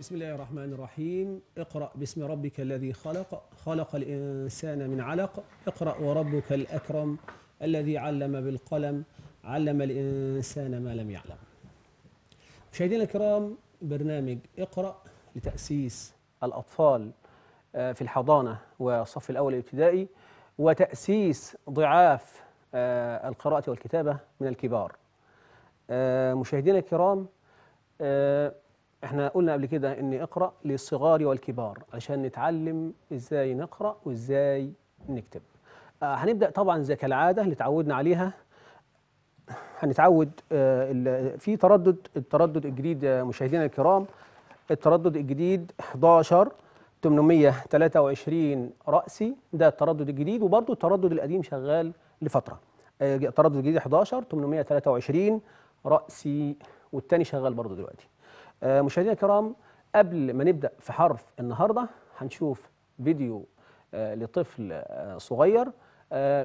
بسم الله الرحمن الرحيم اقرأ باسم ربك الذي خلق خلق الإنسان من علق اقرأ وربك الأكرم الذي علم بالقلم علم الإنسان ما لم يعلم مشاهدينا الكرام برنامج اقرأ لتأسيس الأطفال آه، في الحضانة والصف الأول الابتدائي وتأسيس ضعاف آه، القراءة والكتابة من الكبار آه، مشاهدينا الكرام احنا قلنا قبل كده ان اقرا للصغار والكبار عشان نتعلم ازاي نقرا وازاي نكتب آه هنبدا طبعا زي كالعاده اللي اتعودنا عليها هنتعود آه في تردد التردد الجديد مشاهدينا الكرام التردد الجديد 11 823 رأسي ده التردد الجديد وبرده التردد القديم شغال لفترة آه، التردد الجديد 11 823 رأسي والتاني شغال برضه دلوقتي آه، مشاهدينا الكرام قبل ما نبدأ في حرف النهاردة هنشوف فيديو آه، لطفل آه، صغير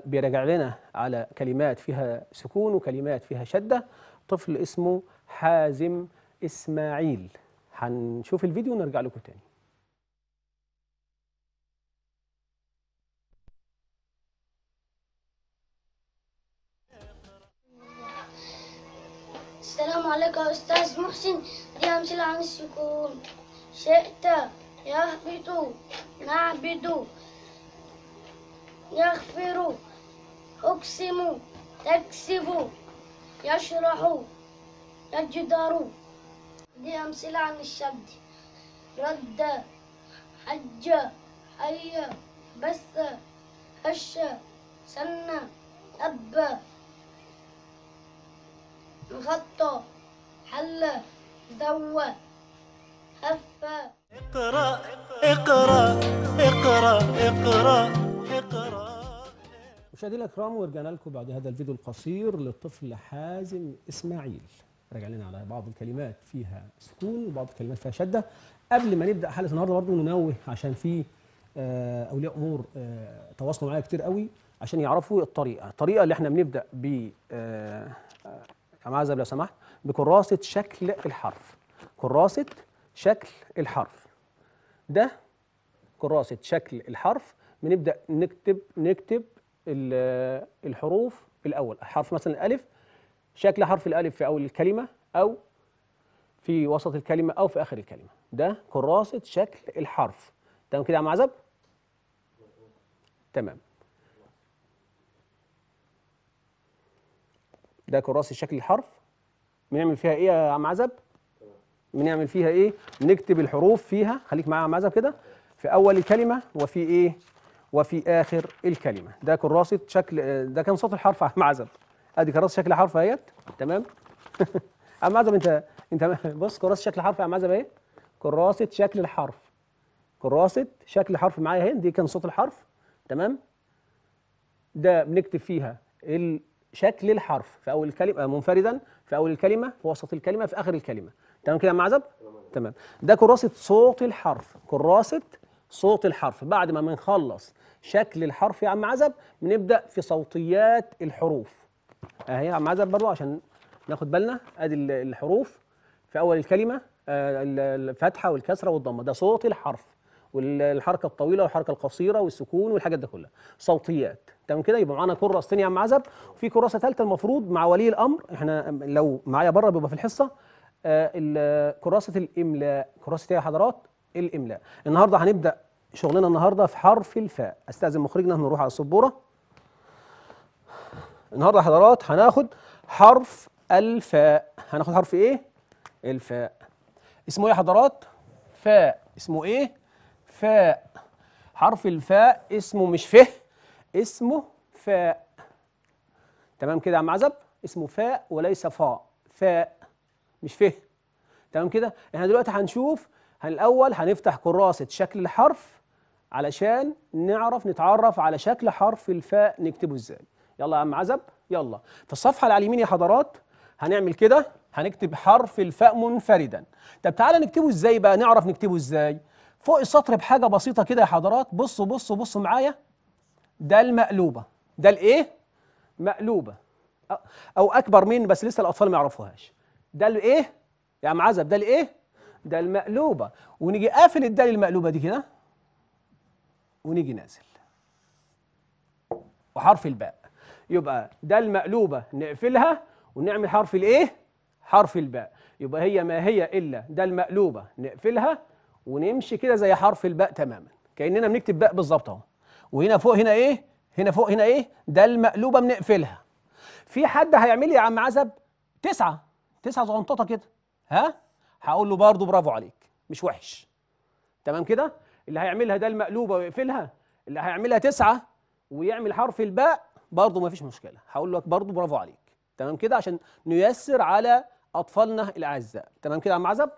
بيراجع لنا على كلمات فيها سكون وكلمات فيها شدة طفل اسمه حازم إسماعيل هنشوف الفيديو ونرجع لكم تاني السلام عليك يا أستاذ محسن دي أمثلة عن السكون شئت يهبط نعبد يغفر أقسم تكسب يشرح يجدر دي أمثلة عن الشد رد حج حي بس هش سن أب غطى حل زوة هفة اقرأ اقرأ اقرأ اقرأ اقرأ مشاهدينا الكرام ورجعنا لكم بعد هذا الفيديو القصير للطفل حازم اسماعيل لنا على بعض الكلمات فيها سكون وبعض الكلمات فيها شده قبل ما نبدا حلقه النهارده برضه ننوه عشان في آه، اولياء امور آه، تواصلوا معايا كتير قوي عشان يعرفوا الطريقه الطريقه اللي احنا بنبدا ب يا معذب لو سمحت بكراسة شكل الحرف كراسة شكل الحرف ده كراسة شكل الحرف بنبدأ نكتب نكتب الحروف الأول حرف مثلا الألف شكل حرف الألف في أول الكلمة أو في وسط الكلمة أو في آخر الكلمة ده كراسة شكل الحرف تمام كده يا معذب؟ تمام ده كراسي شكل الحرف بنعمل فيها ايه يا عم عزب بنعمل فيها ايه نكتب الحروف فيها خليك معايا يا عم عزب كده في اول الكلمه وفي ايه وفي اخر الكلمه ده كراسه شكل ده كان صوت الحرف يا عم عزب ادي كراسه شكل حرف اهيت تمام يا عم عزب انت انت بص كراسه شكل حرف يا عم عزب اهي كراسه شكل الحرف كراسه شكل حرف معايا اهي دي كان صوت الحرف تمام ده بنكتب فيها ال شكل الحرف في اول الكلمه آه، منفردا في اول الكلمه في وسط الكلمه في اخر الكلمه تمام كده يا معزب تمام ده كراسه صوت الحرف كراسه صوت الحرف بعد ما بنخلص شكل الحرف يا عم عزب بنبدا في صوتيات الحروف اهي يا عم عزب برضو عشان ناخد بالنا ادي الحروف في اول الكلمه آه، الفتحه والكسره والضمه ده صوت الحرف والحركه الطويله والحركه القصيره والسكون والحاجات دي كلها صوتيات تمام كده يبقى معانا كراسه ثانيه يا عم عزب وفي كراسه ثالثه المفروض مع ولي الامر احنا لو معايا بره بيبقى في الحصه آه، كراسه الاملاء كراسه يا حضرات الاملاء النهارده هنبدا شغلنا النهارده في حرف الفاء استاذن مخرجنا نروح على السبوره النهارده يا حضرات هناخد حرف الفاء هناخد حرف ايه الفاء اسمه ايه يا حضرات فاء اسمه ايه فاء حرف الفاء اسمه مش فه اسمه فاء تمام كده يا عم عزب اسمه فاء وليس فاء فاء مش فه تمام كده احنا دلوقتي هنشوف الاول هنفتح كراسه شكل الحرف علشان نعرف نتعرف على شكل حرف الفاء نكتبه ازاي يلا يا عم عزب يلا في الصفحه اللي على اليمين يا حضرات هنعمل كده هنكتب حرف الفاء منفردا طب تعالى نكتبه ازاي بقى نعرف نكتبه ازاي فوق السطر بحاجه بسيطه كده يا حضرات بصوا بصوا بصوا معايا ده المقلوبه ده الايه مقلوبه او اكبر من بس لسه الاطفال ما يعرفوهاش ده الايه يا عم عزب ده الايه ده المقلوبه ونيجي قافل الدال المقلوبه دي كده ونيجي نازل وحرف الباء يبقى ده المقلوبه نقفلها ونعمل حرف الايه حرف الباء يبقى هي ما هي الا ده المقلوبه نقفلها ونمشي كده زي حرف الباء تماما كاننا بنكتب باء بالظبط اهو وهنا فوق هنا ايه هنا فوق هنا ايه ده المقلوبه بنقفلها في حد هيعمل لي يا عم عزب تسعة تسعة زغنططة كده ها هقول له برضه برافو عليك مش وحش تمام كده اللي هيعملها ده المقلوبه ويقفلها اللي هيعملها تسعة ويعمل حرف الباء برضه ما فيش مشكله هقول لك برضه برافو عليك تمام كده عشان نيسر على اطفالنا الاعزاء تمام كده يا عم عزب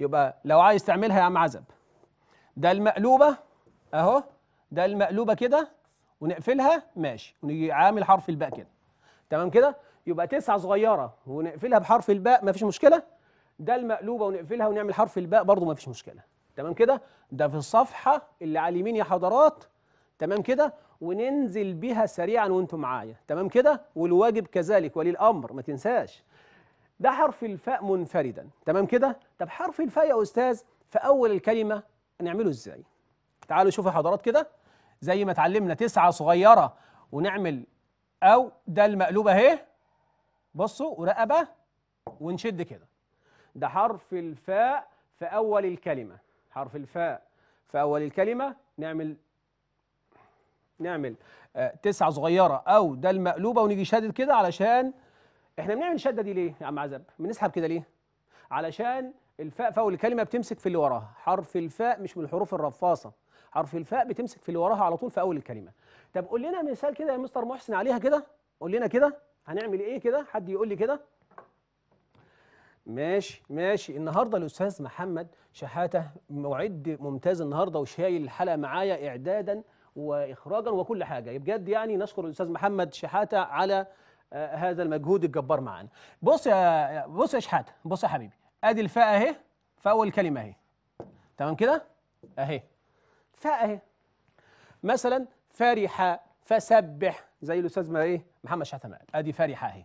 يبقى لو عايز تعملها يا عم عزب ده المقلوبه اهو ده المقلوبه كده ونقفلها ماشي ونيجي عامل حرف الباء كده تمام كده يبقى تسعه صغيره ونقفلها بحرف الباء مفيش مشكله ده المقلوبه ونقفلها ونعمل حرف الباء برضو مفيش مشكله تمام كده ده في الصفحه اللي على اليمين يا حضرات تمام كده وننزل بها سريعا وانتم معايا تمام كده والواجب كذلك ولي الامر ما تنساش ده حرف الفاء منفردا تمام كده طب حرف الفاء يا استاذ في اول الكلمه هنعمله ازاي تعالوا شوفوا حضرات كده زي ما اتعلمنا تسعه صغيره ونعمل او ده المقلوبة اهي بصوا ورقبه ونشد كده ده حرف الفاء في اول الكلمه حرف الفاء في اول الكلمه نعمل نعمل آه، تسعه صغيره او ده المقلوبه ونيجي شادد كده علشان احنا بنعمل الشده دي ليه يا عم عزب بنسحب كده ليه علشان الفاء فاول الكلمه بتمسك في اللي وراها حرف الفاء مش من الحروف الرفاصه حرف الفاء بتمسك في اللي وراها على طول في اول الكلمه طب قول لنا مثال كده يا مستر محسن عليها كده قول لنا كده هنعمل ايه كده حد يقول لي كده ماشي ماشي النهارده الاستاذ محمد شحاته معد ممتاز النهارده وشايل الحلقه معايا اعدادا واخراجا وكل حاجه بجد يعني نشكر الاستاذ محمد شحاته على آه، هذا المجهود الجبار معانا بص يا بص يا شحات بص يا حبيبي ادي الفاء اهي في اول كلمه اهي تمام كده اهي فاء اهي مثلا فرح فسبح زي الاستاذ ما ايه محمد شحاته قال ادي فرحه اهي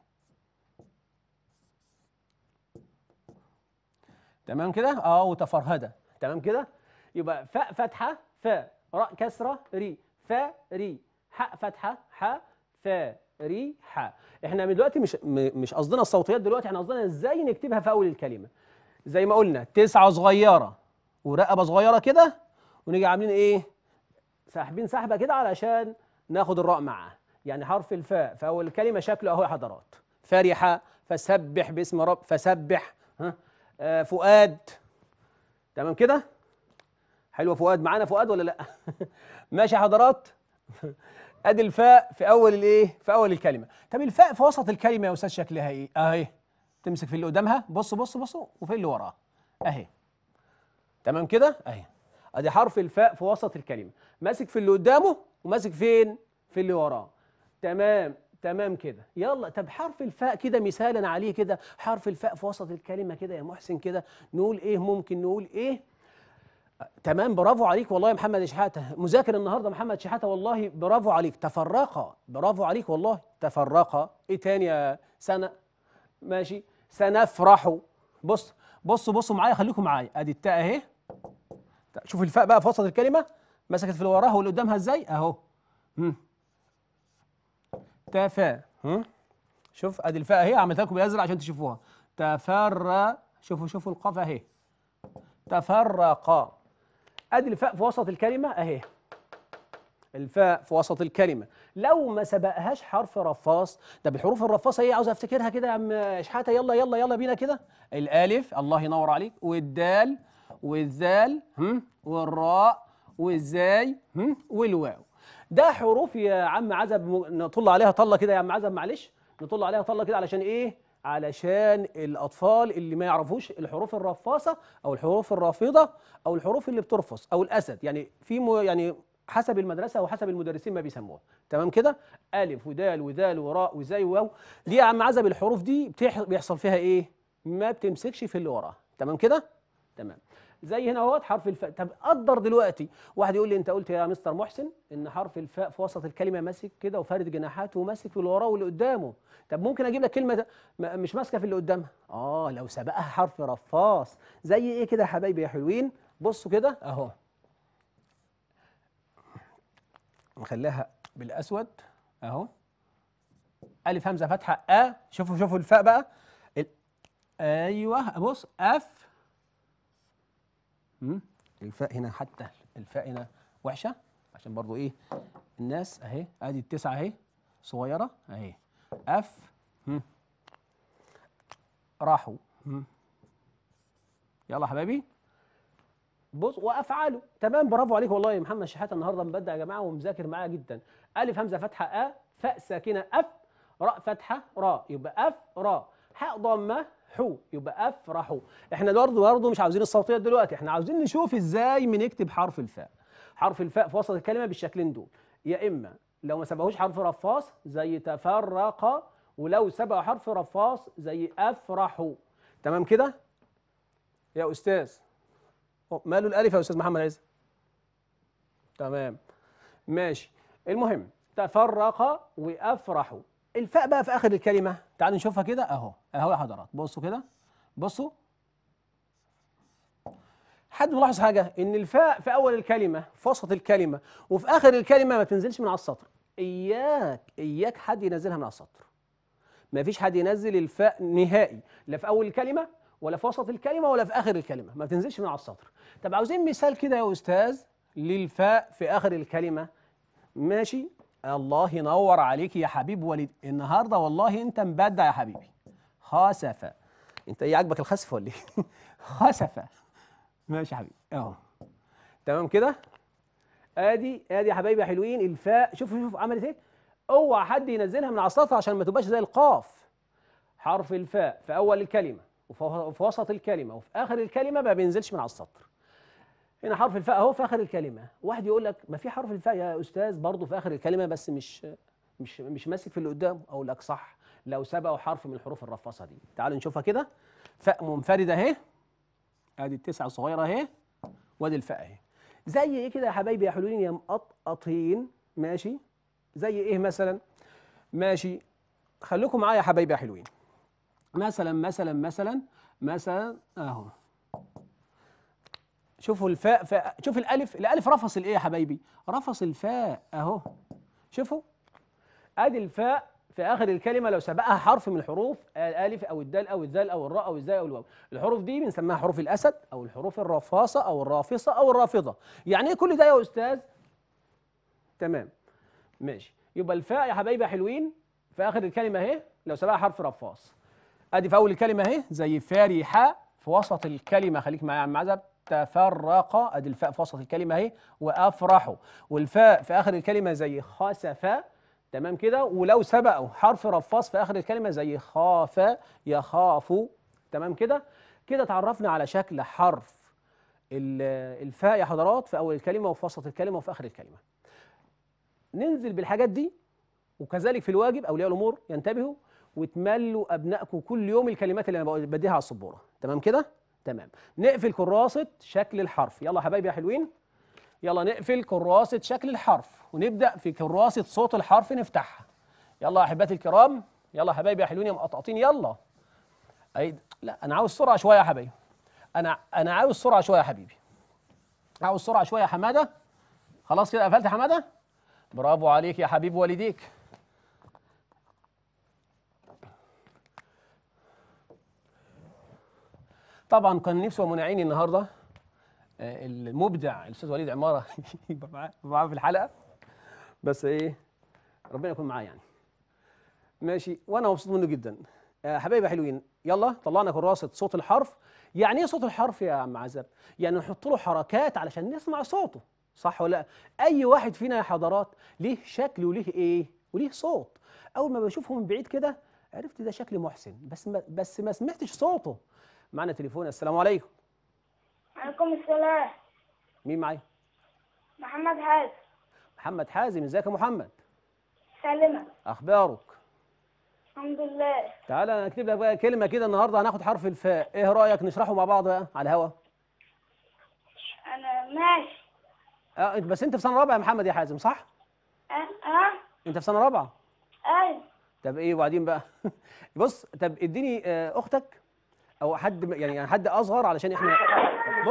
تمام كده اه وتفرهده تمام كده يبقى فاء فتحه فاء راء كسره ري فاء ري حاء فتحه حاء فا ريحة احنا دلوقتي مش مش قصدنا الصوتيات دلوقتي احنا قصدنا ازاي نكتبها في اول الكلمة زي ما قلنا تسعة صغيرة ورقبة صغيرة كده ونيجي عاملين ايه ساحبين سحبة كده علشان ناخد الراء معاه يعني حرف الفاء في اول الكلمة شكله اهو يا حضرات فرحة فسبح باسم رب فسبح ها آه فؤاد تمام كده حلوة فؤاد معانا فؤاد ولا لا ماشي يا حضرات ادي الفاء في اول الايه في اول الكلمه طب الفاء في وسط الكلمه يا استاذ شكلها ايه اهي تمسك في اللي قدامها بص بص بص وفي اللي وراها اهي تمام كده اهي ادي حرف الفاء في وسط الكلمه ماسك في اللي قدامه وماسك فين في اللي وراه تمام تمام كده يلا طب حرف الفاء كده مثالا عليه كده حرف الفاء في وسط الكلمه كده يا محسن كده نقول ايه ممكن نقول ايه تمام برافو عليك والله يا محمد شحاته مذاكر النهارده محمد شحاته والله برافو عليك تفرقا برافو عليك والله تفرقا ايه تاني يا سنه ماشي سنفرح بص بصوا بصوا معايا خليكم معايا ادي التاء اهي شوف الفاء بقى في وسط الكلمه مسكت في اللي وراها واللي قدامها ازاي اهو تفا شوف ادي الفاء اهي عملتها لكم بالازرق عشان تشوفوها تفر شوفوا شوفوا القاف اهي تفرق ادي الفاء في وسط الكلمه اهي الفاء في وسط الكلمه لو ما سبقهاش حرف رفاص ده بالحروف الرفاصه ايه عاوز افتكرها كده يا عم شحاته يلا يلا يلا بينا كده الالف الله ينور عليك والدال والذال والراء والزاي والواو ده حروف يا عم عزب نطل عليها طله كده يا عم عزب معلش نطل عليها طله كده علشان ايه علشان الأطفال اللي ما يعرفوش الحروف الرفاصة أو الحروف الرافضة أو الحروف اللي بترفص أو الأسد يعني في م... يعني حسب المدرسة وحسب المدرسين ما بيسموها تمام كده ألف ودال وذال وراء وزي وواو ليه يا عم عزب الحروف دي بتح... بيحصل فيها إيه ما بتمسكش في اللي وراها تمام كده تمام زي هنا اهوت حرف الفاء طب قدر دلوقتي واحد يقول لي انت قلت يا مستر محسن ان حرف الفاء في وسط الكلمه ماسك كده وفارد جناحاته وماسك في اللي وراه واللي قدامه طب ممكن اجيب لك كلمه مش ماسكه في اللي قدامها اه لو سبقها حرف رفاص زي ايه كده يا حبايبي يا حلوين بصوا كده اهو نخليها بالاسود اهو الف همزه فتحه ا شوفوا شوفوا الفاء بقى ايوه بص اف الفاء هنا حتى الفاء هنا وحشه عشان برضو ايه الناس اهي ادي التسعه اهي صغيره اهي اف راحوا يلا حبايبي بص وافعاله تمام برافو عليك والله يا محمد شحاته النهارده مبدع يا جماعه ومذاكر معاه جدا الف همزه فتحه ا فاء ساكنه اف راء فتحه راء يبقى اف راء حاء ضمه حو يبقى افرحوا احنا برضه برضه مش عاوزين الصوتيات دلوقتي احنا عاوزين نشوف ازاي بنكتب حرف الفاء حرف الفاء في وسط الكلمه بالشكلين دول يا اما لو ما سبقوش حرف رفاص زي تفرق ولو سبق حرف رفاص زي افرحوا تمام كده يا استاذ ماله الالف يا استاذ محمد عز تمام ماشي المهم تفرق وافرحوا الفاء بقى في اخر الكلمه تعالوا نشوفها كده اهو اهو يا حضرات بصوا كده بصوا حد ملاحظ حاجه ان الفاء في اول الكلمه في وسط الكلمه وفي اخر الكلمه ما تنزلش من على السطر اياك اياك حد ينزلها من على السطر ما فيش حد ينزل الفاء نهائي لا في اول الكلمه ولا في وسط الكلمه ولا في اخر الكلمه ما تنزلش من على السطر طب عاوزين مثال كده يا استاذ للفاء في اخر الكلمه ماشي الله ينور عليك يا حبيب وليد النهارده والله انت مبدع يا حبيبي خسفه انت ايه عاجبك الخسف ولا ايه خسفه ماشي يا حبيبي اهو تمام كده ادي ادي يا حبايبي يا حلوين الفاء شوف شوف عملت ايه اوعى حد ينزلها من عصاتها عشان ما تبقاش زي القاف حرف الفاء في اول الكلمه وفي وسط الكلمه وفي اخر الكلمه ما بينزلش من على السطر هنا حرف الفاء اهو في اخر الكلمه واحد يقول لك ما في حرف الفاء يا استاذ برضه في اخر الكلمه بس مش مش مش ماسك في اللي قدامه اقول لك صح لو سبقوا حرف من حروف الرفصه دي تعالوا نشوفها كده فاء منفرده اهي ادي التسعه الصغيره اهي وادي الفاء اهي زي ايه كده يا حبايبي يا حلوين يا مقطقطين ماشي زي ايه مثلا ماشي خليكم معايا يا حبايبي يا حلوين مثلا مثلا مثلا مثلا اهو شوفوا الفاء فاء شوف الالف الالف رفص الايه يا حبايبي رفص الفاء اهو شوفوا ادي الفاء في اخر الكلمه لو سبقها حرف من الحروف الالف او الدال او الذال او الراء او الزاي او الواو الحروف دي بنسميها حروف الاسد او الحروف الرفاصه او الرافصه او الرافضه يعني ايه كل ده يا استاذ تمام ماشي يبقى الفاء يا حبايبي حلوين في اخر الكلمه اهي لو سبقها حرف رفاص ادي في اول الكلمه اهي زي فارحه في وسط الكلمه خليك معايا يا عم عزب تفرق ادي الفاء في وسط الكلمه اهي وافرحوا والفاء في اخر الكلمه زي خسف تمام كده ولو سبقوا حرف رفاص في اخر الكلمه زي خاف يخاف تمام كده كده اتعرفنا على شكل حرف الفاء يا حضرات في اول الكلمه وفي وسط الكلمه وفي اخر الكلمه ننزل بالحاجات دي وكذلك في الواجب اولياء الامور ينتبهوا وتملوا ابنائكم كل يوم الكلمات اللي انا بديها على السبوره تمام كده تمام نقفل كراسة شكل الحرف يلا حبايبي يا حلوين يلا نقفل كراسة شكل الحرف ونبدأ في كراسة صوت الحرف نفتحها يلا يا أحباتي الكرام يلا حبايبي يا حلوين يا مقطقطين يلا أي لا أنا عاوز سرعة شوية يا حبايبي أنا أنا عاوز سرعة شوية يا حبيبي عاوز سرعة شوية يا حمادة خلاص كده قفلت يا حمادة برافو عليك يا حبيب والديك طبعا كان نفسي ومنعيني النهارده آه، المبدع الاستاذ وليد عماره يبقى معاه في الحلقه بس ايه ربنا يكون معاه يعني ماشي وانا مبسوط منه جدا آه، حبايبي حلوين يلا طلعنا كراسه صوت الحرف يعني ايه صوت الحرف يا عم عذاب يعني نحط له حركات علشان نسمع صوته صح ولا لا اي واحد فينا يا حضرات ليه شكل وليه ايه وليه صوت اول ما بشوفه من بعيد كده عرفت ده شكل محسن بس ما بس ما سمعتش صوته معنا تليفون السلام عليكم عليكم السلام مين معايا محمد حازم محمد حازم ازيك يا محمد سلمك اخبارك الحمد لله تعالى انا اكتب لك بقى كلمه كده النهارده هناخد حرف الفاء ايه رايك نشرحه مع بعض بقى على الهوا انا ماشي اه بس انت في سنه رابعه يا محمد يا حازم صح اه اه انت في سنه رابعه اي أيوه. طب ايه وبعدين بقى بص طب اديني آه، اختك او حد يعني, يعني حد اصغر علشان احنا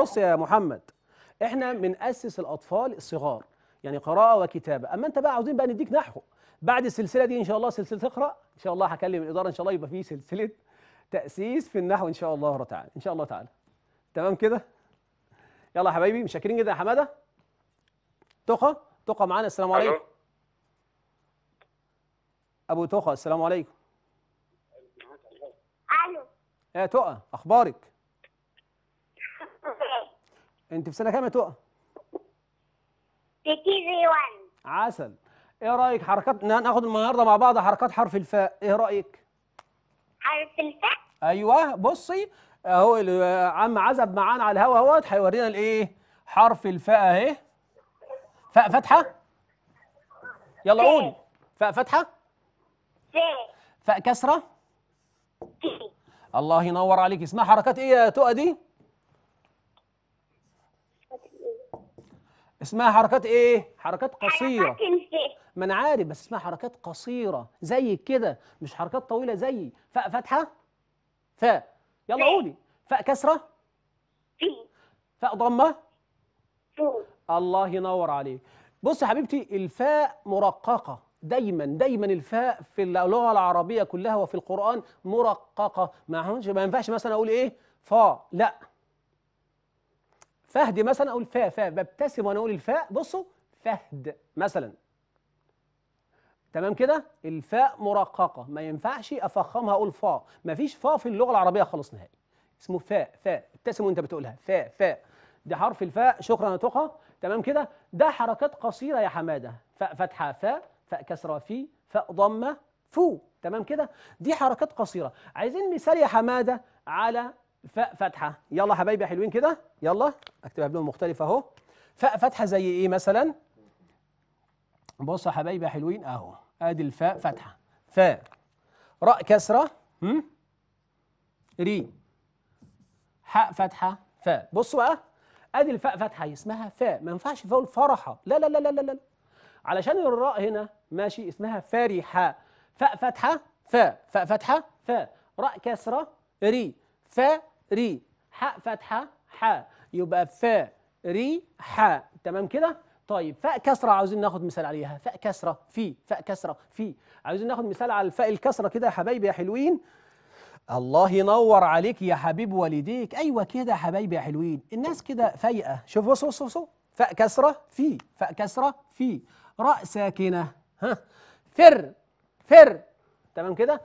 بص يا محمد احنا بنأسس الاطفال الصغار يعني قراءه وكتابه اما انت بقى عاوزين بقى نديك نحو بعد السلسله دي ان شاء الله سلسله اقرا ان شاء الله هكلم الاداره ان شاء الله يبقى في سلسله تاسيس في النحو ان شاء الله تعالى ان شاء الله تعالى تمام كده يلا يا حبايبي مشاكرين جدا يا حماده تقى تقى معانا السلام عليكم ابو تقى السلام عليكم يا تقى اخبارك انت في سنه كام يا تقى في 1 عسل ايه رايك حركات ناخد النهارده مع بعض حركات حرف الفاء ايه رايك حرف الفاء ايوه بصي اهو عم عزب معانا على الهوا اهوت هيورينا الايه حرف الفاء اهي فاء فاتحه يلا قولي فاء فاتحه فاء كسره الله ينور عليك اسمها حركات ايه يا تقى دي اسمها حركات ايه حركات قصيره إيه؟ ما انا عارف بس اسمها حركات قصيره زي كده مش حركات طويله زي فاء فتحه فاء يلا قولي فاء كسره فاء ضمه الله ينور عليك بص يا حبيبتي الفاء مرققه دايما دايما الفاء في اللغه العربيه كلها وفي القران مرققه ما ينفعش مثلا اقول ايه فا لا فهد مثلا اقول فا فا ببتسم وانا اقول الفاء بصوا فهد مثلا تمام كده الفاء مرققه ما ينفعش افخمها اقول فا ما فيش فا في اللغه العربيه خالص نهائي اسمه فاء فاء ابتسم وانت بتقولها فاء فاء ده حرف الفاء شكرا يا تمام كده ده حركات قصيره يا حماده فاء فتحه فاء فاء كسره في فاء ضمه فو تمام كده دي حركات قصيره عايزين مثال يا حماده على فاء فتحه يلا حبايبي حلوين كده يلا اكتبها بلون مختلف اهو فاء فتحه زي ايه مثلا بصوا يا حبايبي حلوين اهو ادي الفاء فتحه فاء راء كسره هم ري حاء فتحه فاء بصوا بقى ادي الفاء فتحه اسمها فاء ما ينفعش فاء الفرحه لا لا لا لا لا علشان الراء هنا ماشي اسمها فرحة فاء فتحة فاء فاء فتحة فاء راء كسرة ري فاء ري حاء فتحة حاء يبقى فاء ري حاء تمام كده طيب فاء كسرة عاوزين ناخد مثال عليها فاء كسرة في فاء كسرة في عاوزين ناخد مثال على الفاء الكسرة كده يا حبايبي يا حلوين الله ينور عليك يا حبيب والديك ايوه كده يا حبايبي يا حلوين الناس كده فايقه شوف بصوا بصوا بصوا فاء كسره في فاء كسره في راء ساكنه ها فر فر تمام كده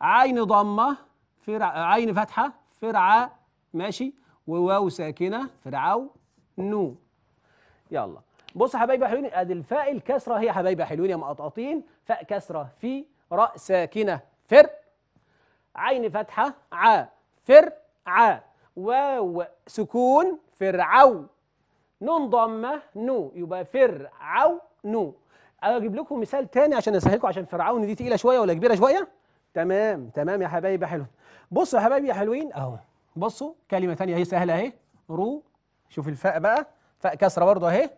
عين ضمه فرع عين فاتحه فرع ماشي وواو ساكنه فرعو نو يلا بص يا حبايبي حلوين ادي الفاء الكسره هي حبايبي حلوين يا مقطاطين فاء كسره في راء ساكنه فر عين فتحه ع فر ع واو سكون فرعو نون ضمه نو يبقى فرعو نو اجيب لكم مثال تاني عشان اسهلكم عشان فرعون دي تقيله شويه ولا كبيره شويه تمام تمام يا حبايبي يا حلوين بصوا يا حبايبي يا حلوين اهو بصوا كلمه ثانيه اهي سهله اهي رو شوف الفاء بقى فاء كسره برضه اهي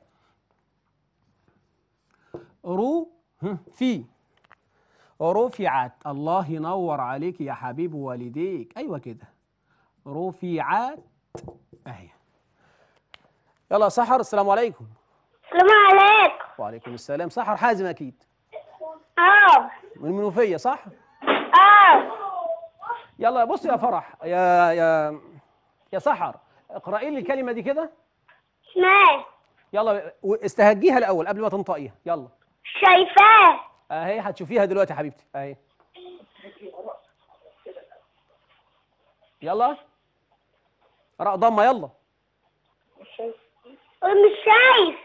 رو في رفعت الله ينور عليك يا حبيب والديك ايوه كده رفعت اهي يلا سحر السلام عليكم السلام عليكم وعليكم السلام سحر حازم اكيد اه من المنوفيه صح اه يلا بص يا فرح يا يا يا سحر اقراي لي الكلمه دي كده شمال يلا استهجيها الاول قبل ما تنطقيها يلا شايفاه اهي هتشوفيها دلوقتي يا حبيبتي اهي يلا راء ضمه يلا مش شايف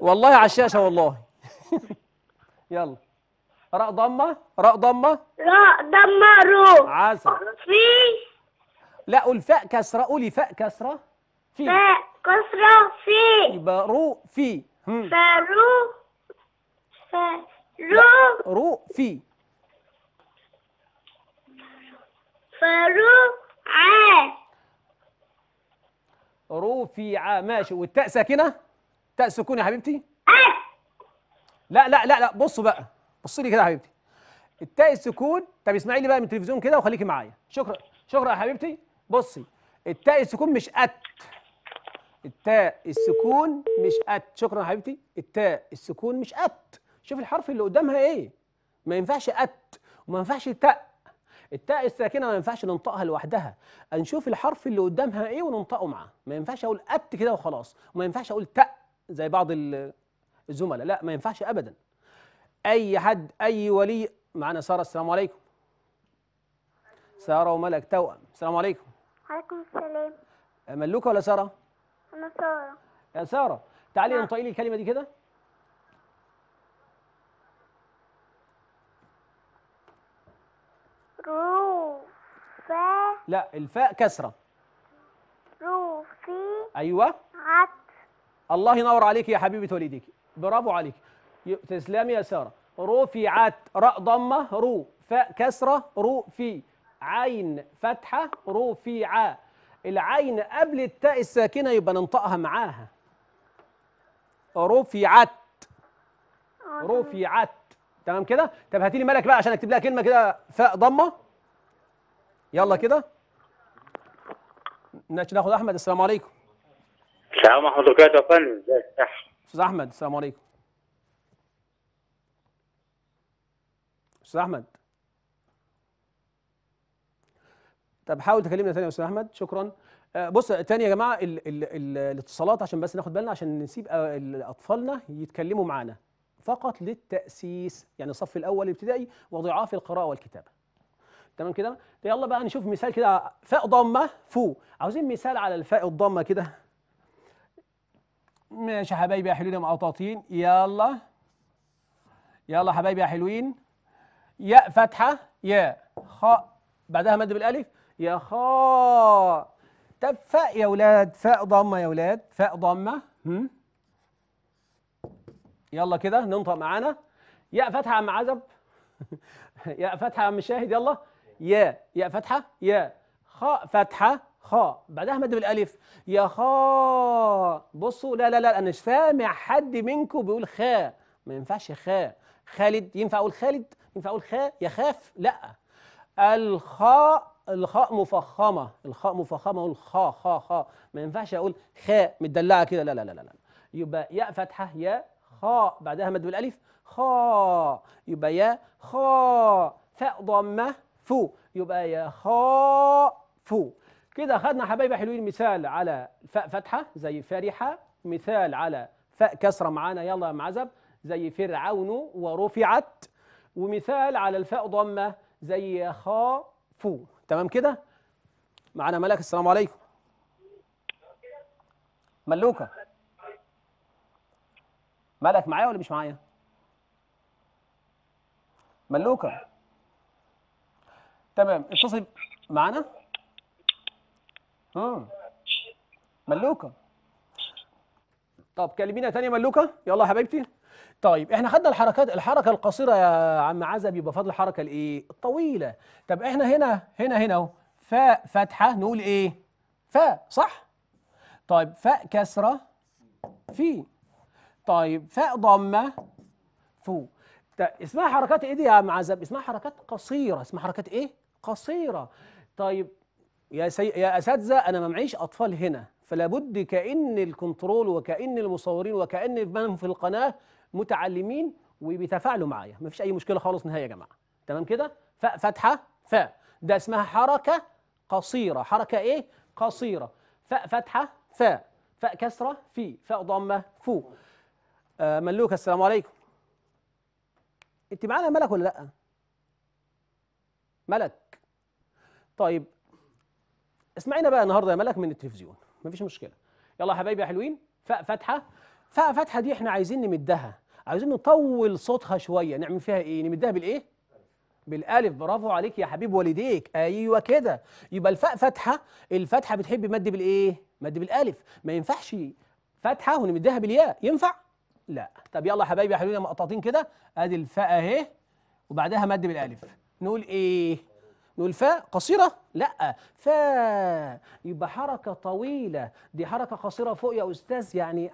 والله عشاشه والله يلا راء ضمه راء ضمه راء ضمه رو عسل في لا قول فاء كسره قولي فاء كسره في فاء كسره في يبقى رو في فرو فرو رو في فرو ع رو في ع ماشي والتاء ساكنه تاء السكون يا حبيبتي لا لا لا لا بصوا بقى بصي لي كده يا حبيبتي التاء السكون طب اسمعي لي بقى من التلفزيون كده وخليكي معايا شكرا شكرا يا حبيبتي بصي التاء السكون مش ات التاء السكون مش ات شكرا يا حبيبتي التاء السكون مش ات شوف الحرف اللي قدامها ايه ما ينفعش ات وما ينفعش تاء التاء الساكنه ما ينفعش ننطقها لوحدها نشوف الحرف اللي قدامها ايه وننطقه معاه ما ينفعش اقول ات كده وخلاص وما ينفعش اقول تأ زي بعض الزملاء لا ما ينفعش ابدا اي حد اي ولي معانا ساره السلام عليكم ساره وملك توأم السلام عليكم وعليكم السلام ملوكه ولا ساره انا ساره يا ساره تعالي نعم. انطقي لي الكلمه دي كده روفا لا الفاء كسره روفي ايوه عت الله ينور عليك يا حبيبة والديك برافو عليك تسلمي يا سارة رفعت راء ضمة رو فاء كسرة رو في عين فتحة رفيعة العين قبل التاء الساكنة يبقى ننطقها معاها رفعت رفعت تمام كده طب هاتي لي ملك بقى عشان اكتب لها كلمة كده فاء ضمة يلا كده ناخد احمد السلام عليكم السلام ورحمه الله وبركاته يا فندم استاذ احمد السلام عليكم استاذ احمد طب حاول تكلمنا ثاني يا استاذ احمد شكرا آه، بص تاني يا جماعه الـ الـ الـ الاتصالات عشان بس ناخد بالنا عشان نسيب آه، اطفالنا يتكلموا معانا فقط للتاسيس يعني الصف الاول الابتدائي وضعاف القراءه والكتابه تمام كده طيب يلا بقى نشوف مثال كده فاء ضمه فو عاوزين مثال على الفاء الضمه كده ماشي حبايبي يا حلوين يا مقطاطين يلا يلا حبايبي يا حلوين ياء فتحه ياء خاء بعدها مد بالالف يا خاء طب فاء يا ولاد فاء ضمه يا ولاد فاء ضمه هم؟ يلا كده ننطق معانا ياء فتحه يا عم عزب ياء فتحه يا عم شاهد يلا ياء ياء فتحه ياء خاء فتحه خاء بعدها مد بالالف يا خا بصوا لا لا لا انا مش فاهم حد منكم بيقول خا ما ينفعش خا خالد ينفع اقول خالد ينفع اقول خاء يخاف لا الخاء الخاء مفخمه الخاء مفخمه اقول خا خا خا ما ينفعش اقول خاء مدلعه كده لا لا لا لا يبقى ياء فتحه يا خاء بعدها مد بالالف خا يبقى يا خا فاء ضمه فو يبقى يا خا فو كده أخذنا حبايبي حلوين مثال على فاء فتحة زي فرحة مثال على فاء كسرة معانا يلا يا معزب زي فرعون ورفعت ومثال على الفاء ضمة زي خافو تمام كده معانا ملك السلام عليكم ملوكة ملك معايا ولا مش معايا ملوكة تمام اتصل معانا ها ملوكه طب كلمينا تانية ملوكه يلا يا حبيبتي طيب احنا خدنا الحركات الحركه القصيره يا عم عزب يبقى فاضل الحركه الايه الطويله طب احنا هنا هنا هنا اهو فاء فتحه نقول ايه فاء صح طيب فاء كسره في طيب فاء ضمه فو اسمها حركات ايه دي يا عم عزب اسمها حركات قصيره اسمها حركات ايه قصيره طيب يا, سي... يا اساتذه انا ما معيش اطفال هنا فلا بد كان الكنترول وكان المصورين وكان من في القناه متعلمين وبيتفاعلوا معايا ما فيش اي مشكله خالص نهايه يا جماعه تمام كده ف فتحه ف ده اسمها حركه قصيره حركه ايه قصيره ف فتحه ف ف كسره في ف ضمه فو آه ملوك السلام عليكم انت معانا ملك ولا لا ملك طيب اسمعينا بقى النهارده يا ملك من التلفزيون مفيش مشكله يلا يا حبايبي يا حلوين فاء فاتحه فاء فاتحه دي احنا عايزين نمدها عايزين نطول صوتها شويه نعمل فيها ايه نمدها بالايه بالالف برافو عليك يا حبيب والديك ايوه كده يبقى الفاء فاتحه الفاتحه بتحب مد بالايه مد بالالف ما ينفعش فاتحه ونمدها بالياء ينفع لا طب يلا يا حبايبي يا حلوين مقطعتين كده ادي الفاء اهي وبعدها مد بالالف نقول ايه نقول فاء قصيرة؟ لا فاء يبقى حركة طويلة دي حركة قصيرة فوق يا أستاذ يعني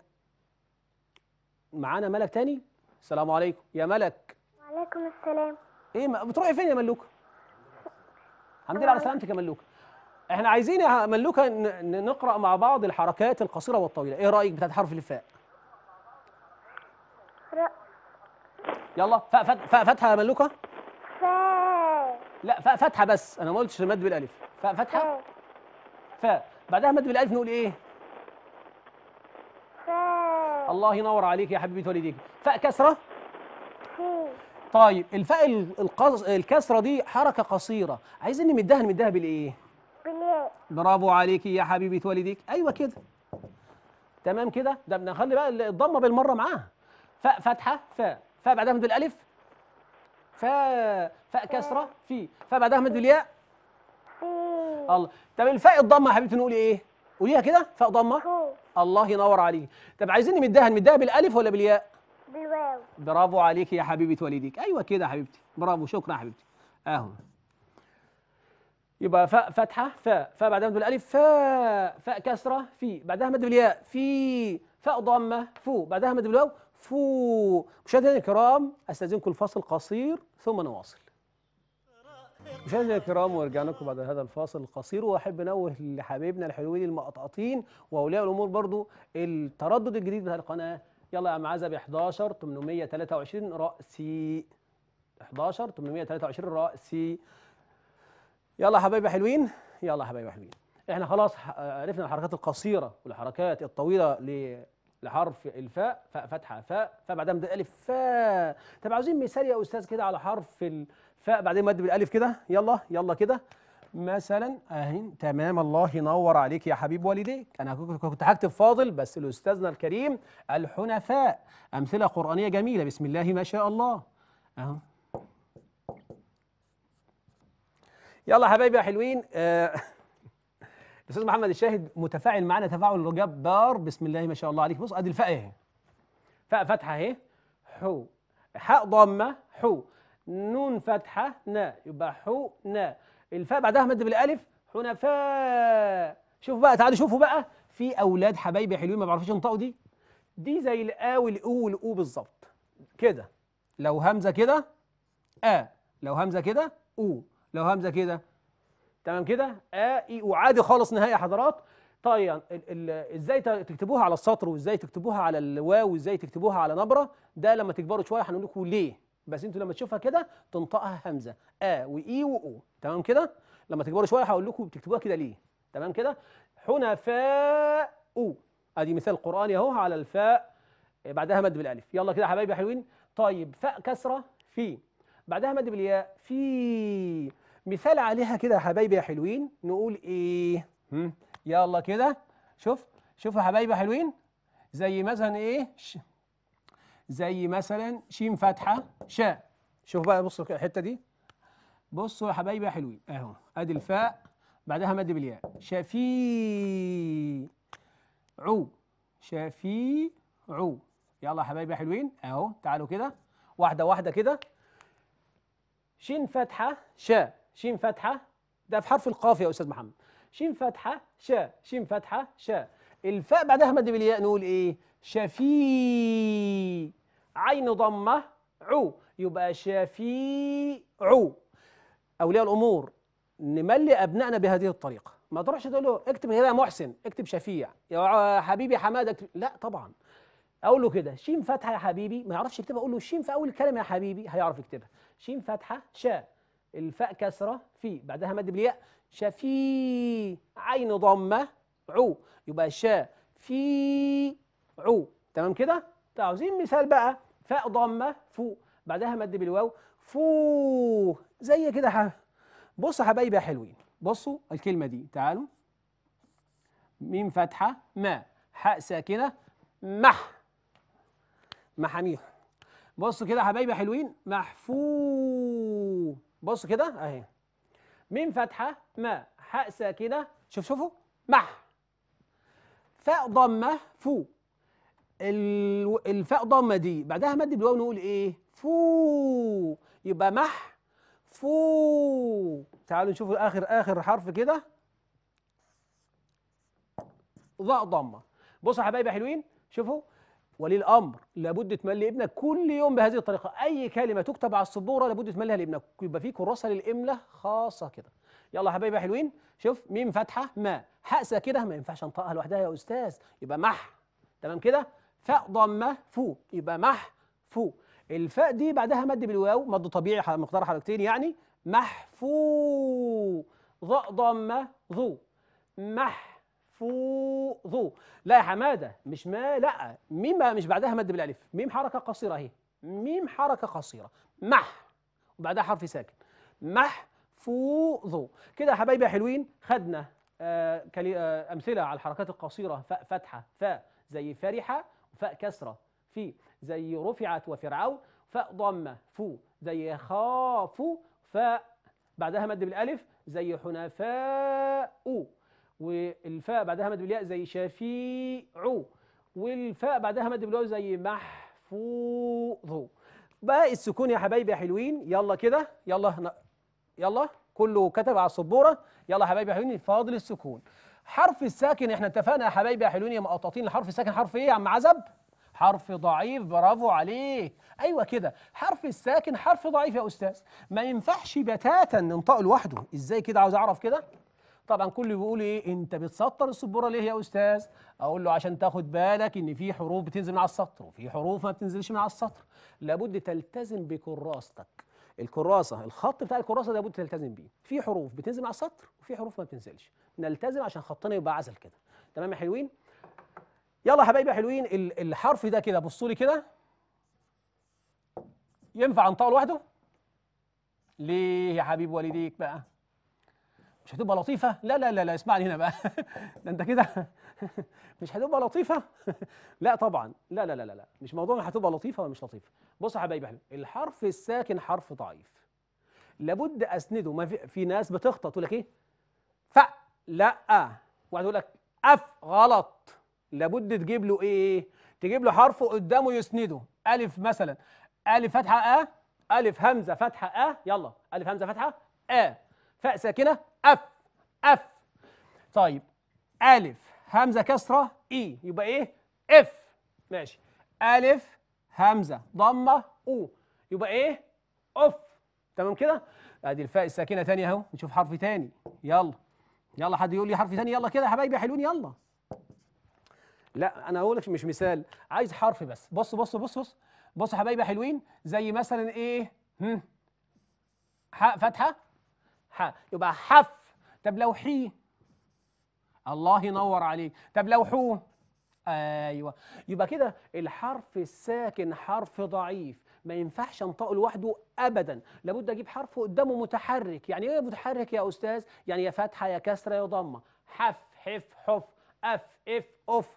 معانا ملك تاني؟ السلام عليكم يا ملك وعليكم السلام ايه بتروحي فين يا ملوكة؟ الحمد لله على سلامتك يا ملوكة احنا عايزين يا ملوكة نقرأ مع بعض الحركات القصيرة والطويلة ايه رأيك بتاعت حرف الفاء؟ يلا فاء فتحة يا ملوكة لا فتحه بس انا ما قلتش مد بالالف فتحه اه. ف بعدها مد بالالف نقول ايه فاء الله ينور عليك يا حبيبه والديك فاء كسره طيب الفاء القص... الكسره دي حركه قصيره عايزين نمدها نمدها بالايه بالياء برافو عليكي يا حبيبه والديك ايوه كده تمام كده ده بنخلي بقى الضمه بالمره معاها فاء فتحة فاء فاء بعدها مد الالف فاء فاء كسره في فاء بعدها مد الياء في الله طب الفاء الضمه يا حبيبتي نقول ايه قوليها كده فاء ضمه الله ينور عليك طب عايزين نمدها نمدها بالالف ولا بالياء بالواو برافو عليك يا حبيبه والديك ايوه كده يا حبيبتي برافو شكرا يا حبيبتي اهو يبقى فاء فتحه فاء فاء بعدها مد بالالف فاء فاء كسره في بعدها مد بالياء في فاء ضمه فو بعدها مد بالواو فو مشاهدينا الكرام استاذنكم الفصل قصير ثم نواصل مشاهدينا الكرام ورجعنا لكم بعد هذا الفاصل القصير واحب انوه لحبايبنا الحلوين المقطقطين واولياء الامور برضو التردد الجديد بتاع القناه يلا يا معاذة ب 11 823 رأسي 11 823 رأسي يلا حبايبي حلوين يلا حبايبي حلوين احنا خلاص عرفنا الحركات القصيره والحركات الطويله لحرف الفاء فاء فتحه فاء فاء بعدها مد الف فاء طب عاوزين مثال يا استاذ كده على حرف الفاء بعدين مد بالالف كده يلا يلا كده مثلا اهين تمام الله ينور عليك يا حبيب والديك انا كنت هكتب فاضل بس الاستاذنا الكريم الحنفاء امثله قرانيه جميله بسم الله ما شاء الله اهو يلا حبايبي يا حلوين آه الاستاذ محمد الشاهد متفاعل معانا تفاعل جبار بسم الله ما شاء الله عليك بص ادي الفاء اهي فاء فتحه اهي حو حاء ضمه حو نون فتحه نا يبقى حو نا الفاء بعدها مد بالالف حنفاء شوف بقى تعالوا شوفوا بقى في اولاد حبايبي حلوين ما بيعرفوش ينطقوا دي دي زي الا والاو والاو بالظبط كده لو همزه كده ا آه. لو همزه كده او لو همزه كده تمام كده آ إي أو عادي خالص نهائي يا حضرات طيب ازاي تكتبوها على السطر وازاي تكتبوها على الواو وازاي تكتبوها على نبره ده لما تكبروا شويه هنقول لكم ليه بس انتوا لما تشوفها كده تنطقها همزه ا واي واو تمام كده لما تكبروا شويه هقول لكم بتكتبوها كده ليه تمام كده حنفاء ادي مثال قراني اهو على الفاء بعدها مد بالالف يلا كده يا حبايبي حلوين طيب فاء كسره في بعدها مد بالياء في مثال عليها كده يا حبايبي يا حلوين نقول ايه هم؟ يلا كده شوف شوفوا يا حبايبي يا حلوين زي مثلا ايه ش... زي مثلا شين فاتحه شاء شوف بقى بصوا الحته دي بصوا يا حبايبي يا حلوين اهو ادي الفاء بعدها مد بالياء عو شافي عو يلا يا حبايبي يا حلوين اهو تعالوا كده واحده واحده كده شين فاتحه شاء شين فتحه ده في حرف القاف يا استاذ محمد شين فتحه شا شين فتحه شا الفاء بعدها مد بالياء نقول ايه شفي عين ضمه عو يبقى عو اولياء الامور نملي ابنائنا بهذه الطريقه ما تروحش تقول له اكتب هنا محسن اكتب شفيع يا حبيبي حماده اكتب لا طبعا اقول له كده شين فتحه يا حبيبي ما يعرفش يكتبها اقول له شين في اول الكلمه يا حبيبي هيعرف يكتبها شين فتحه شاء الفاء كسرة في بعدها مد بالياء شفي عين ضمة عو يبقى شا في عو تمام كده؟ طيب عاوزين مثال بقى فاء ضمة فو بعدها مد بالواو فو زي كده ح... بصوا حبايبي يا حلوين بصوا الكلمة دي تعالوا ميم فتحة ما حاء ساكنة مح محاميح بصوا كده حبايبي حلوين محفو بص كده اهي ميم فتحه ما حاء ساكنه شوف شوفوا مح فاء ضمه فو الفاء ضمه دي بعدها مد بالواو نقول ايه فو يبقى مح فو تعالوا نشوف اخر اخر حرف كده ضاء ضمه بصوا يا حبايبي حلوين شوفوا ولي الامر لابد تملي ابنك كل يوم بهذه الطريقه اي كلمه تكتب على السبوره لابد تمليها لابنك يبقى في كراسه للاملاء خاصه كده يلا حبايبي حلوين شوف ميم فتحه ما حاء كده ما ينفعش انطقها لوحدها يا استاذ يبقى مح تمام كده فاء ضمه فو يبقى مح فو الفاء دي بعدها مد بالواو مد طبيعي مقدار حركتين يعني محفو ظ ضمه ذو مح يحفظ لا يا حماده مش ما لا ميم مش بعدها مد بالالف ميم حركه قصيره اهي ميم حركه قصيره مح وبعدها حرف ساكن مح محفوظ كده يا حبايبي يا حلوين خدنا آه آه امثله على الحركات القصيره فاء فتحه فاء زي فرحه فاء كسره في زي رفعت وفرعون فاء ضمه فو زي خافوا فاء بعدها مد بالالف زي حنفاء والفاء بعدها مد بالياء زي شفيع والفاء بعدها مد بالواو زي محفوظ بقى السكون يا حبايبي يا حلوين يلا كده يلا يلا كله كتب على السبوره يلا يا حبايبي يا حلوين فاضل السكون حرف الساكن احنا اتفقنا يا حبايبي يا حلوين يا مقططين الحرف الساكن حرف ايه يا عم عزب حرف ضعيف برافو عليك ايوه كده حرف الساكن حرف ضعيف يا استاذ ما ينفعش بتاتا ننطقه لوحده ازاي كده عاوز اعرف كده طبعا كله بيقول ايه انت بتسطر السبوره ليه يا استاذ اقول له عشان تاخد بالك ان في حروف بتنزل من على السطر وفي حروف ما بتنزلش من على السطر لابد تلتزم بكراستك الكراسه الخط بتاع الكراسه ده لابد تلتزم بيه في حروف بتنزل على السطر وفي حروف ما بتنزلش نلتزم عشان خطنا يبقى عسل كده تمام يا حلوين يلا يا حبايبي يا حلوين الحرف ده كده بصوا لي كده ينفع انطقه لوحده ليه يا حبيب والديك بقى مش هتبقى لطيفه لا لا لا لا اسمعني هنا بقى ده انت كده مش هتبقى لطيفه لا طبعا لا لا لا لا مش موضوع هتبقى لطيفه ولا مش لطيفه بص يا حبايبي الحرف الساكن حرف ضعيف لابد اسنده ما في, في ناس بتخطط تقول لك ايه ف لا واحد يقول لك اف غلط لابد تجيب له ايه تجيب له حرف قدامه يسنده الف مثلا الف فتحه ا الف همزه فتحه ا يلا الف همزه فتحه ا فاء ساكنه اف اف طيب الف همزه كسره اي يبقى ايه اف ماشي الف همزه ضمه او يبقى ايه اوف تمام كده ادي الفاء الساكنه ثانيه اهو نشوف حرف ثاني يلا يلا حد يقول لي حرف ثاني يلا كده يا حبايبي حلوين يلا لا انا هقول لك مش مثال عايز حرف بس بص بص بص بص بص يا حبايبي حلوين زي مثلا ايه هم حاء فتحه ح يبقى حف طب لو حي الله ينور عليك طب لو حو ايوه يبقى كده الحرف الساكن حرف ضعيف ما ينفعش انطقه لوحده ابدا لابد اجيب حرف قدامه متحرك يعني ايه متحرك يا استاذ يعني يا فتحه يا كسره يا ضمه حف حف حف اف اف اف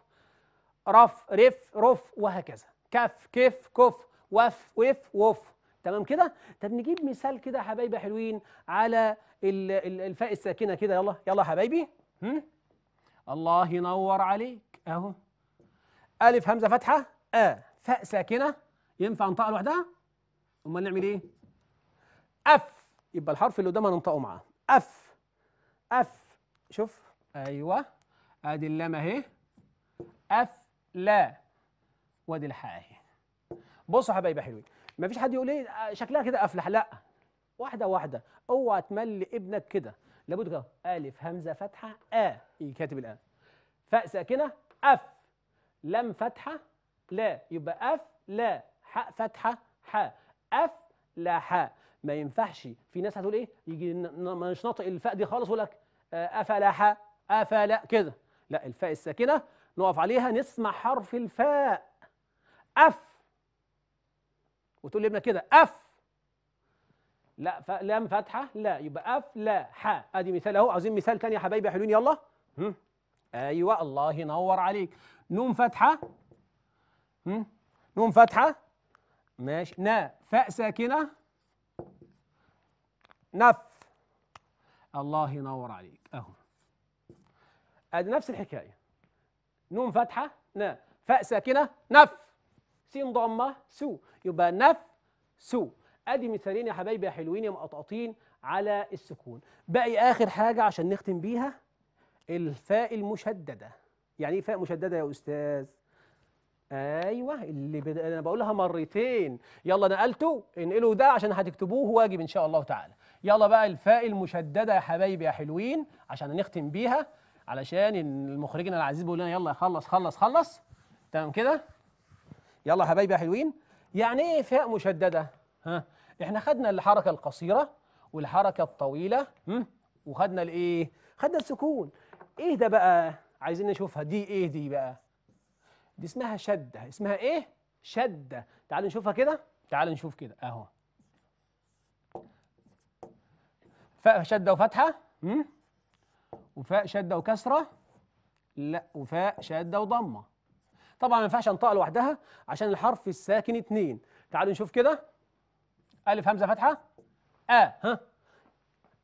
رف رف رف وهكذا كف كف كف وف وف وف تمام كده طب نجيب مثال كده يا حبايبي حلوين على الفاء الساكنه كده يلا يلا حبايبي هم؟ الله ينور عليك اهو الف همزه فتحه ا فاء ساكنه ينفع انطقها لوحدها امال نعمل ايه اف يبقى الحرف اللي قدامها ننطقه معاه اف اف شوف ايوه ادي اللام اهي اف لا وادي الحاء اهي بصوا حبايبي حلوين ما فيش حد يقول ايه شكلها كده افلح لا واحده واحده اوعى تملي ابنك كده لابد كده الف همزه فتحه ا يكاتب الان فاء ساكنه اف لم فتحه لا يبقى اف لا حاء فتحه حاء اف لا حاء ما ينفعش في ناس هتقول ايه يجي مش ناطق الفاء دي خالص يقول لك آه، افلا حاء افلا كده لا الفاء الساكنه نقف عليها نسمع حرف الفاء اف وتقول لابنك كده اف لا ف... لام فتحه لا يبقى اف لا ح ادي مثال اهو عاوزين مثال ثاني يا حبايبي يا حلوين يلا هم. ايوه الله ينور عليك نون فتحه هم. نون فتحه ماشي نا فاء ساكنه نف الله ينور عليك اهو ادي نفس الحكايه نون فتحه نا فاء ساكنه نف س ضمه سو يبقى نف سو ادي مثالين يا حبايبي يا حلوين يا مقطقطين على السكون باقي اخر حاجه عشان نختم بيها الفاء المشدده يعني ايه فاء مشدده يا استاذ ايوه اللي بد... انا بقولها مرتين يلا نقلته انقلوا ده عشان هتكتبوه واجب ان شاء الله تعالى يلا بقى الفاء المشدده يا حبايبي يا حلوين عشان نختم بيها علشان المخرجنا العزيز بيقول لنا يلا خلص خلص خلص تمام كده يلا حبايبي يا حلوين يعني ايه فاء مشدده ها احنا خدنا الحركه القصيره والحركه الطويله وخدنا الايه خدنا السكون ايه ده بقى عايزين نشوفها دي ايه دي بقى دي اسمها شده اسمها ايه شده تعال نشوفها كده تعال نشوف كده اهو فاء شده وفتحه وفاء شده وكسره لا وفاء شده وضمه طبعا ما ينفعش انطقها لوحدها عشان الحرف الساكن اتنين تعالوا نشوف كده الف همزه فتحه ا ها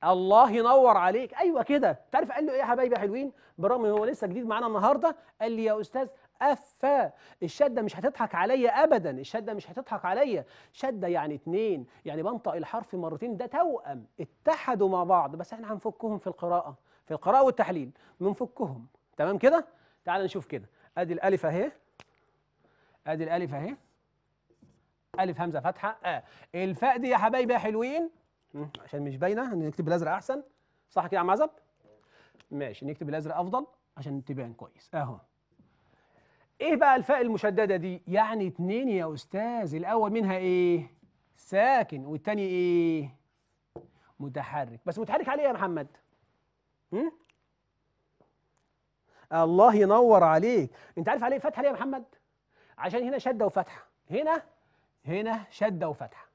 الله ينور عليك ايوه كده تعرف قال له ايه يا حبايبي يا حلوين بالرغم ان هو لسه جديد معانا النهارده قال لي يا استاذ أفا الشدة مش هتضحك عليا أبدا الشدة مش هتضحك عليا شدة يعني اتنين يعني بنطق الحرف مرتين ده توأم اتحدوا مع بعض بس احنا هنفكهم في القراءة في القراءة والتحليل بنفكهم تمام كده تعال نشوف كده ادي الالف اهي ادي الالف اهي الف همزه فتحه اه الفاء دي يا حبايبي يا حلوين عشان مش باينه نكتب بالازرق احسن صح كده يا عم عزب ماشي نكتب بالازرق افضل عشان تبان كويس اهو ايه بقى الفاء المشدده دي يعني اتنين يا استاذ الاول منها ايه ساكن والتاني ايه متحرك بس متحرك عليه يا محمد م? الله ينور عليك انت عارف عليه فتحه ليه يا محمد عشان هنا شده وفتحه هنا هنا شده وفتحه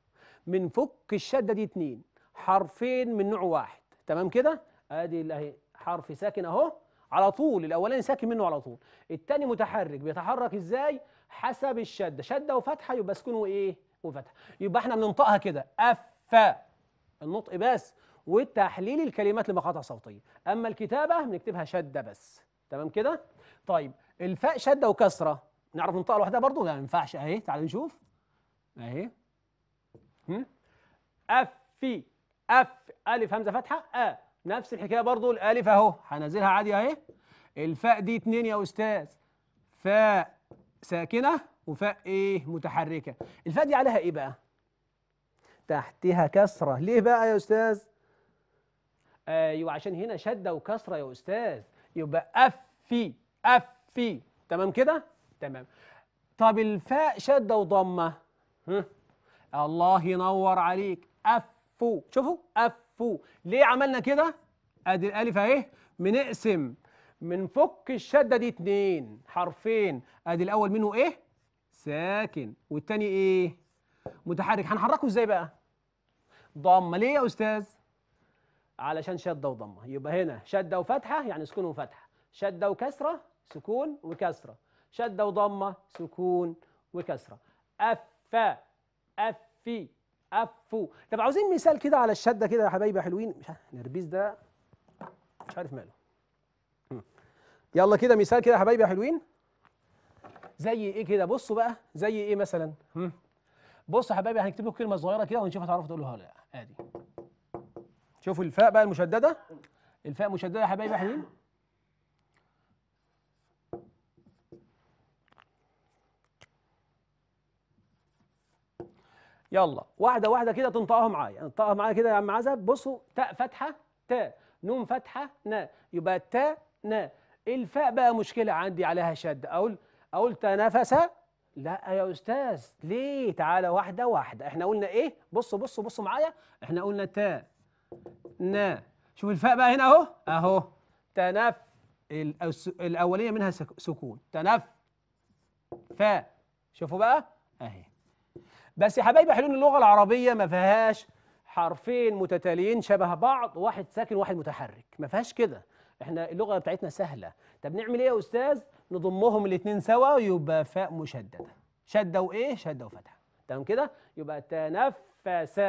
من فك الشده دي اتنين حرفين من نوع واحد تمام كده ادي اهي حرف ساكن اهو على طول الاولاني ساكن منه على طول الثاني متحرك بيتحرك ازاي حسب الشده شده وفتحه يبقى سكنه ايه وفتحه يبقى احنا بننطقها كده اف النطق بس والتحليل الكلمات لمقاطع صوتيه اما الكتابه بنكتبها شده بس تمام كده طيب الفاء شده وكسره نعرف ننطقها لوحدها برضه لا ما ينفعش اهي تعالوا نشوف اهي اف في اف الف همزه فتحه ا نفس الحكايه برضه الالف اهو هنزلها عادي اهي الفاء دي اتنين يا استاذ فاء ساكنه وفاء ايه متحركه الفاء دي عليها ايه بقى تحتها كسره ليه بقى يا استاذ ايوه عشان هنا شده وكسره يا استاذ يبقى اف في اف في تمام كده تمام طب الفاء شده وضمه الله ينور عليك افو شوفوا افو ليه عملنا كده ادي الالف اهي بنقسم بنفك الشده دي اتنين حرفين ادي الاول منه ايه ساكن والتاني ايه متحرك هنحركه ازاي بقى ضمه ليه يا استاذ علشان شده وضمه يبقى هنا شده وفتحه يعني سكون وفتحه شده وكسره سكون وكسره شدة وضمة سكون وكسرة أف أفي أفو طب عاوزين مثال كده على الشدة كده يا حبايبي حلوين مش نربيز ده مش عارف ماله يلا كده مثال كده يا حبايبي حلوين زي ايه كده بصوا بقى زي ايه مثلا بصوا يا حبايبي هنكتب لكم كلمه صغيره كده ونشوف هتعرفوا تقولوها ولا لا ادي شوفوا الفاء بقى المشدده الفاء مشدده يا حبايبي حلوين يلا واحده واحده كده تنطقها معايا انطقها يعني معايا كده يا عم عزب بصوا تاء فتحه تاء نون فتحه نا يبقى التاء نا الفاء بقى مشكله عندي عليها شد اقول اقول تنافس لا يا استاذ ليه تعالى واحده واحده احنا قلنا ايه بصوا بصوا بصوا معايا احنا قلنا تاء نا شوف الفاء بقى هنا اهو اهو تنف الاوليه منها سكون تنف فاء شوفوا بقى اهي بس يا حبايبي حلوين اللغه العربيه ما فيهاش حرفين متتاليين شبه بعض واحد ساكن واحد متحرك ما فيهاش كده احنا اللغه بتاعتنا سهله طب نعمل ايه يا استاذ نضمهم الاثنين سوا يبقى فاء مشدده شده وايه شده وفتحه تمام كده يبقى تنفس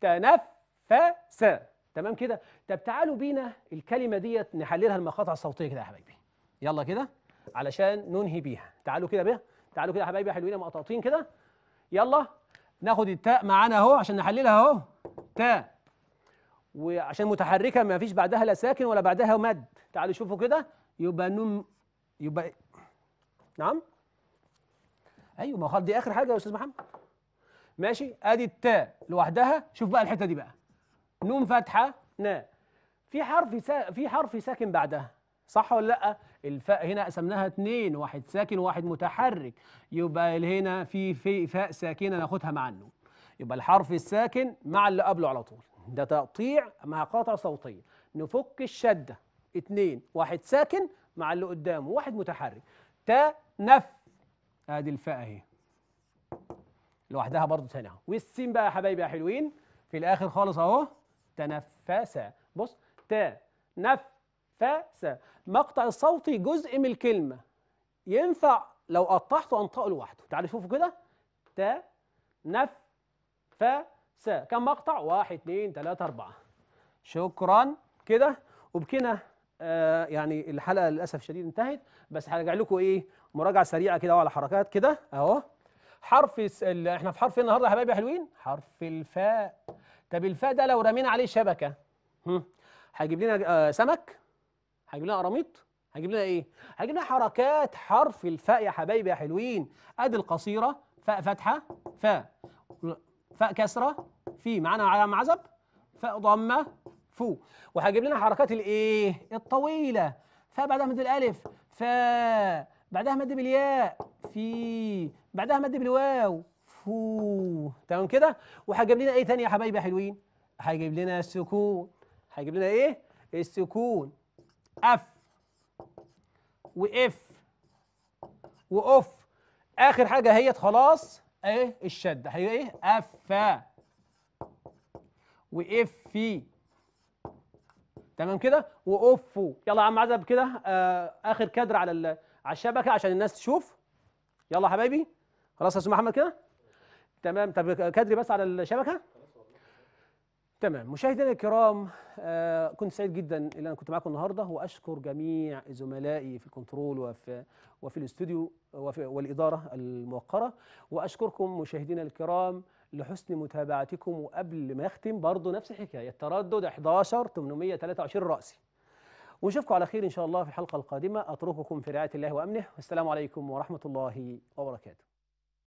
تنفس تمام كده طب تعالوا بينا الكلمه ديت نحللها المقاطع الصوتيه كده يا حبايبي يلا كده علشان ننهي بيها تعالوا كده بيها تعالوا كده يا حبايبي حلوين مقطعين كده يلا ناخد التاء معانا اهو عشان نحللها اهو تاء وعشان متحركه ما فيش بعدها لا ساكن ولا بعدها مد تعالوا شوفوا كده يبقى نم يبقى نعم ايوه ما هو دي اخر حاجه يا استاذ محمد ماشي ادي التاء لوحدها شوف بقى الحته دي بقى نون فتحه ناء في حرف سا... في حرف ساكن بعدها صح ولا لا الفاء هنا قسمناها اتنين واحد ساكن وواحد متحرك يبقى هنا في, في فاء ساكنه ناخدها مع النون يبقى الحرف الساكن مع اللي قبله على طول ده تقطيع مع قاطع صوتيه نفك الشده اتنين واحد ساكن مع اللي قدامه واحد متحرك تا نف ادي الفاء اهي لوحدها برضه تاني اهو والسين بقى يا حبايبي يا حلوين في الاخر خالص اهو تنفس بص تا نف فاس مقطع الصوتي جزء من الكلمة ينفع لو قطعته أنطقه لوحده تعالوا شوفوا كده تا نف فا سا كم مقطع؟ واحد 2 3 أربعة شكرا كده وبكنا آه يعني الحلقة للأسف الشديد انتهت بس هرجع لكم إيه مراجعة سريعة كده على حركات كده أهو حرف ال... احنا في حرف ايه النهارده يا حبايبي حلوين؟ حرف الفاء طب الفاء ده لو رمينا عليه شبكة هيجيب لنا آه سمك هجيب لنا قراميط هجيب لنا ايه هجيب لنا حركات حرف الفاء يا حبايبي يا حلوين ادي القصيره فاء فتحه فاء فاء كسره في معانا علم عزب فاء ضمه فو وهجيب لنا حركات الايه الطويله فاء بعدها مد الالف فاء بعدها مد بالياء في بعدها مد بالواو فو تمام كده وهجيب لنا ايه تاني يا حبايبي يا حلوين هيجيب لنا السكون هيجيب لنا ايه السكون اف واف واوف اخر حاجه هي خلاص ايه الشده هيبقى ايه اف واف في تمام كده واف يلا يا عم عزب كده آه اخر كادر على على الشبكه عشان الناس تشوف يلا حبايبي خلاص يا استاذ محمد كده تمام طب كادري بس على الشبكه تمام مشاهدينا الكرام آه كنت سعيد جدا ان انا كنت معاكم النهارده واشكر جميع زملائي في الكنترول وفي وفي الاستوديو وفي والاداره الموقره واشكركم مشاهدينا الكرام لحسن متابعتكم وقبل ما اختم برضه نفس الحكايه التردد 11 823 راسي ونشوفكم على خير ان شاء الله في الحلقه القادمه اترككم في رعايه الله وامنه والسلام عليكم ورحمه الله وبركاته